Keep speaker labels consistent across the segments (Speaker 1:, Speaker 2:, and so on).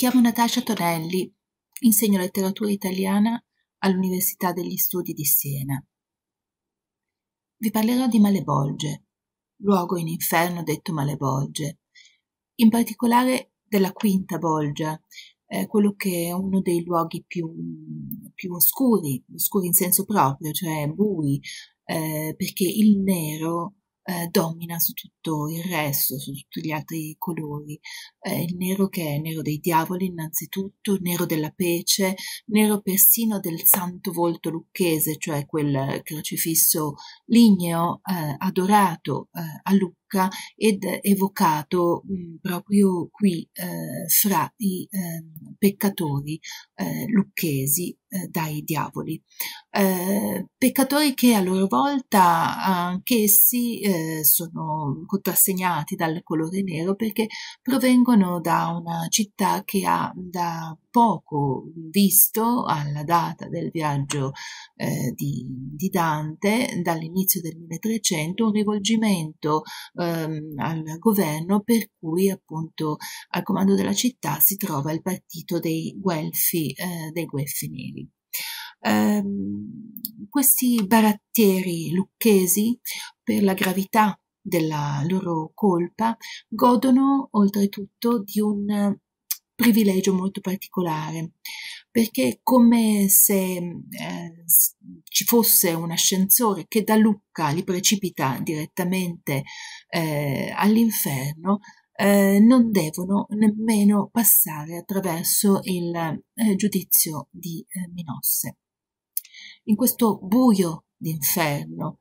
Speaker 1: chiamo Natascia Tonelli, insegno letteratura italiana all'Università degli Studi di Siena. Vi parlerò di Malebolge, luogo in inferno detto Malebolge, in particolare della Quinta Bolgia, eh, quello che è uno dei luoghi più, più, oscuri, oscuri in senso proprio, cioè bui, eh, perché il nero eh, domina su tutto il resto, su tutti gli altri colori. Eh, il nero che è nero dei diavoli innanzitutto, nero della pece, nero persino del santo volto lucchese, cioè quel eh, crocifisso ligneo eh, adorato eh, a Lucca Lucca ed evocato mh, mm, proprio qui eh, fra i eh, peccatori eh, lucchesi eh, dai diavoli. Eh, peccatori che a loro volta anch'essi eh, sono contrassegnati dal colore nero perché provengono da una città che ha da poco visto alla data del viaggio eh, di, di, Dante, dall'inizio del 1300, un rivolgimento ehm, al governo per cui appunto al comando della città si trova il partito dei Guelfi, eh, dei Guelfi Neri. Ehm, questi barattieri lucchesi, per la gravità della loro colpa, godono oltretutto di un privilegio molto particolare, perché è come se eh, ci fosse un ascensore che da Lucca li precipita direttamente eh, all'inferno, eh, non devono nemmeno passare attraverso il eh, giudizio di eh, Minosse. In questo buio d'inferno,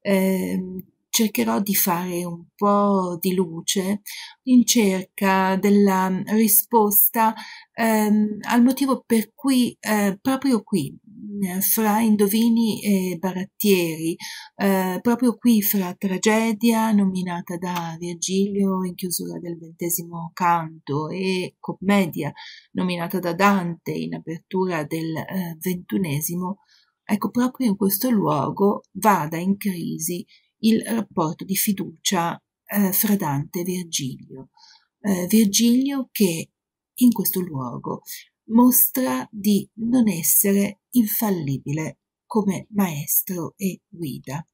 Speaker 1: ehm, cercherò di fare un po' di luce in cerca della mm, risposta ehm, al motivo per cui eh, proprio qui, mm, fra indovini e barattieri, eh, proprio qui fra tragedia nominata da Virgilio in chiusura del ventesimo canto e commedia nominata da Dante in apertura del eh, ecco proprio in questo luogo vada in crisi il rapporto di fiducia eh, fra Dante e Virgilio. Eh, Virgilio che in questo luogo mostra di non essere infallibile come maestro e guida.